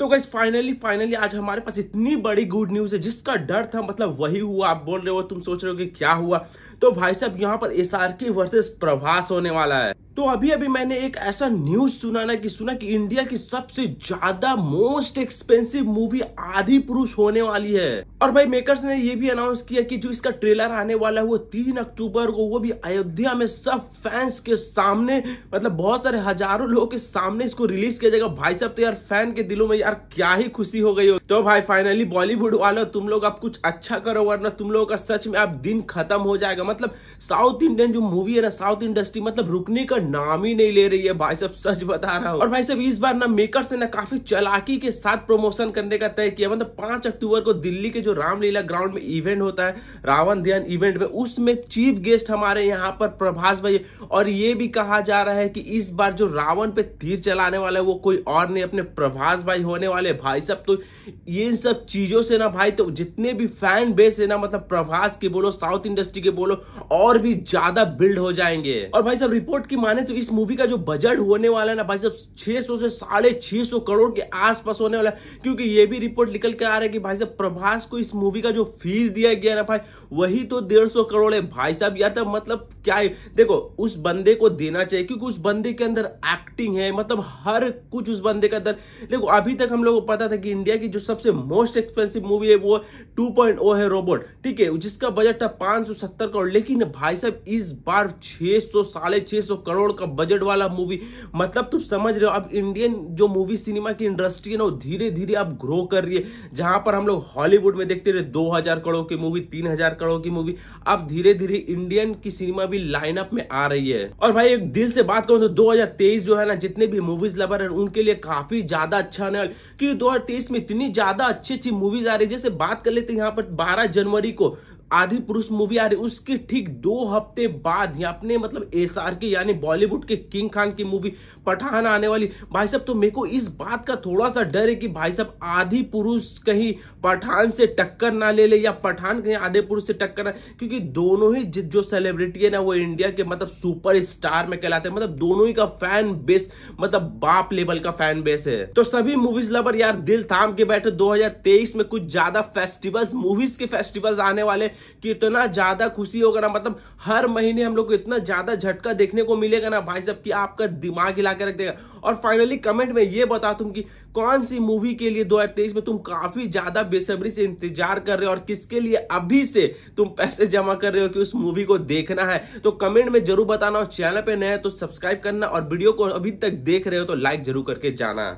तो गई finally finally आज हमारे पास इतनी बड़ी गुड न्यूज है जिसका डर था मतलब वही हुआ आप बोल रहे हो तुम सोच रहे हो कि क्या हुआ तो भाई साहब यहाँ पर S R K versus Prabhas होने वाला है तो अभी अभी मैंने एक ऐसा न्यूज सुना ना कि सुना कि इंडिया की सबसे ज्यादा मोस्ट एक्सपेंसिव मूवी आदि पुरुष होने वाली है और भाई मेकर्स ने ये भी अनाउंस किया कि जो इसका ट्रेलर आने वाला है वो तीन अक्टूबर को वो भी अयोध्या में सब फैंस के सामने मतलब बहुत सारे हजारों लोगों के सामने इसको रिलीज किया जाएगा भाई साहब तो यार फैन के दिलों में यार क्या ही खुशी हो गई हो तो भाई फाइनली बॉलीवुड वालों तुम लोग अब कुछ अच्छा करो वरना तुम लोगों का सच में अब दिन खत्म हो जाएगा मतलब साउथ इंडियन जो मूवी है ना साउथ इंडस्ट्री मतलब रुकने का नाम ही नहीं ले रही है भाई साहब सच बता रहा हूँ और भाई साहब इस बार ना मेकर ने ना काफी चलाकी के साथ प्रमोशन करने का तय किया मतलब पांच अक्टूबर को दिल्ली के जो रामलीला ग्राउंड में इवेंट होता है रावण ध्यान इवेंट में उसमें चीफ गेस्ट हमारे यहाँ पर प्रभास भाई और ये भी कहा जा रहा है कि इस बार जो रावण पे तीर चलाने वाला है वो कोई और नहीं अपने प्रभास भाई होने वाले भाई सब तो ये सब चीजों से ना भाई तो जितने भी फैन बेस है ना मतलब प्रभास के बोलो साउथ इंडस्ट्री के बोलो और भी ज्यादा बिल्ड हो जाएंगे और भाई साहब रिपोर्ट की माने तो इस मूवी का जो बजट होने वाला है ना भाई साहब 600 से साढ़े छह सौ करोड़ के आसपास होने वाला है क्योंकि ये भी रिपोर्ट निकल के आ रहा है कि भाई साहब प्रभास को इस मूवी का जो फीस दिया गया ना भाई वही तो डेढ़ सौ करोड़ है भाई साहब या तो मतलब क्या है देखो उस बंदे को देना चाहिए क्योंकि उस बंदे के अंदर एक्टिंग है मतलब हर कुछ उस बंदे के अंदर देखो अभी तक हम लोग को पता था कि इंडिया की जो सबसे मोस्ट एक्सपेंसिव मूवी है वो 2.0 है रोबोट ठीक है जिसका बजट था 570 करोड़ लेकिन भाई साहब इस बार 600 साढ़े छः सौ करोड़ का बजट वाला मूवी मतलब तुम समझ रहे हो अब इंडियन जो मूवी सिनेमा की इंडस्ट्री है ना वो धीरे धीरे अब ग्रो कर रही है जहां पर हम लोग हॉलीवुड में देखते रहे दो हजार करोड़ की मूवी तीन हजार करोड़ की मूवी अब धीरे धीरे इंडियन की सिनेमा भी लाइनअप में आ रही है और भाई एक दिल से बात करूँ तो दो जो है ना जितने भी मूवीज लवर है उनके लिए काफी ज्यादा अच्छा आने वाला क्योंकि दो में इतनी ज्यादा अच्छी अच्छी मूवीज आ रही है जैसे बात कर लेते हैं यहाँ पर बारह जनवरी को आदि पुरुष मूवी आ रही उसके ठीक दो हफ्ते बाद ही अपने मतलब एस आर के यानी बॉलीवुड के किंग खान की मूवी पठान आने वाली भाई साहब तो मेरे को इस बात का थोड़ा सा डर है कि भाई साहब आदि पुरुष कहीं पठान से टक्कर ना ले ले या पठान कहीं आधे पुरुष से टक्कर ना क्योंकि दोनों ही जो सेलिब्रिटी है ना वो इंडिया के मतलब सुपर स्टार में कहलाते हैं मतलब दोनों ही का फैन बेस मतलब बाप लेवल का फैन बेस है तो सभी मूवीज लवर यार दिल थाम के बैठे दो में कुछ ज्यादा फेस्टिवल्स मूवीज के फेस्टिवल्स आने वाले कि इतना ज़्यादा खुशी होगा ना मतलब हर महीने हम लोग को इतना ज़्यादा झटका देखने को मिलेगा ना भाई साहब कि आपका दिमाग हिला के रख देगा और फाइनली कमेंट में ये बता तुम कि कौन सी मूवी के लिए 2023 में तुम काफ़ी ज़्यादा बेसब्री से इंतजार कर रहे हो और किसके लिए अभी से तुम पैसे जमा कर रहे हो कि उस मूवी को देखना है तो कमेंट में जरूर बताना और चैनल पर नए तो सब्सक्राइब करना और वीडियो को अभी तक देख रहे हो तो लाइक जरूर करके जाना